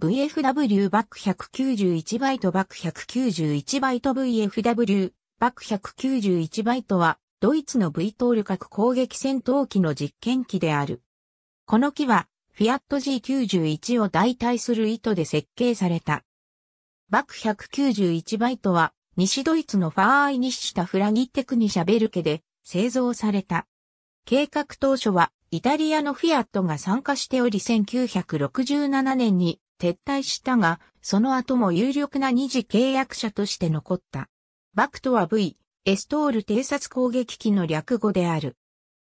VFW バック191バイトバック191バイト VFW バック191バイトはドイツの V トール核攻撃戦闘機の実験機である。この機はフィアット G91 を代替する意図で設計された。バック191バイトは西ドイツのファーアイニッシュタフラギテクニシャベルケで製造された。計画当初はイタリアのフィアットが参加しており1967年に撤退したが、その後も有力な二次契約者として残った。バクトは V、エストール偵察攻撃機の略語である。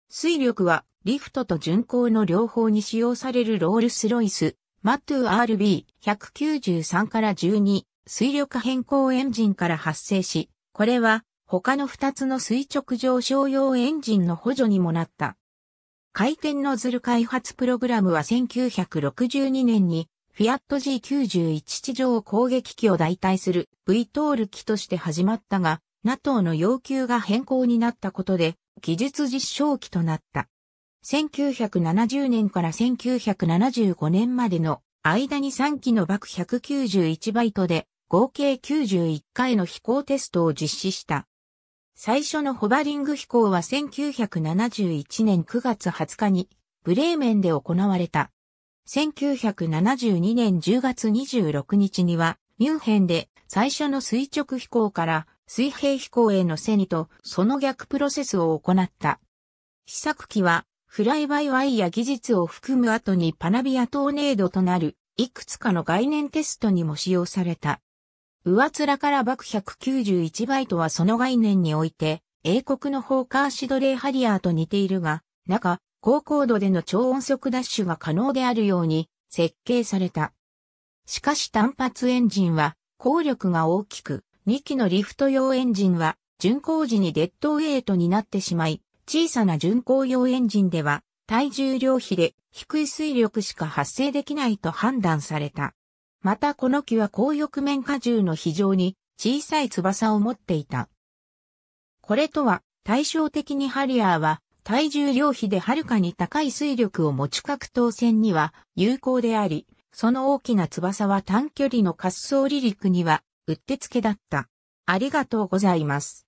水力はリフトと巡航の両方に使用されるロールスロイス、マトゥ RB193 から12、水力変更エンジンから発生し、これは他の2つの垂直上昇用エンジンの補助にもなった。回転ノズル開発プログラムは1962年にフィアット G91 地上攻撃機を代替する V トール機として始まったが、NATO の要求が変更になったことで、技術実証機となった。1970年から1975年までの間に3機の爆191バイトで合計91回の飛行テストを実施した。最初のホバリング飛行は1971年9月20日にブレーメンで行われた。1972年10月26日には、ミュンヘンで最初の垂直飛行から水平飛行へのセニとその逆プロセスを行った。試作機はフライバイワイヤ技術を含む後にパナビアトーネードとなるいくつかの概念テストにも使用された。上面から爆191倍とはその概念において英国のホーカーシドレーハリアーと似ているが、中、高高度での超音速ダッシュが可能であるように設計された。しかし単発エンジンは効力が大きく、2機のリフト用エンジンは巡航時にデッドウェイトになってしまい、小さな巡航用エンジンでは体重量比で低い水力しか発生できないと判断された。またこの機は高翼面荷重の非常に小さい翼を持っていた。これとは対照的にハリアーは体重量比ではるかに高い水力を持ち格闘戦には有効であり、その大きな翼は短距離の滑走離陸にはうってつけだった。ありがとうございます。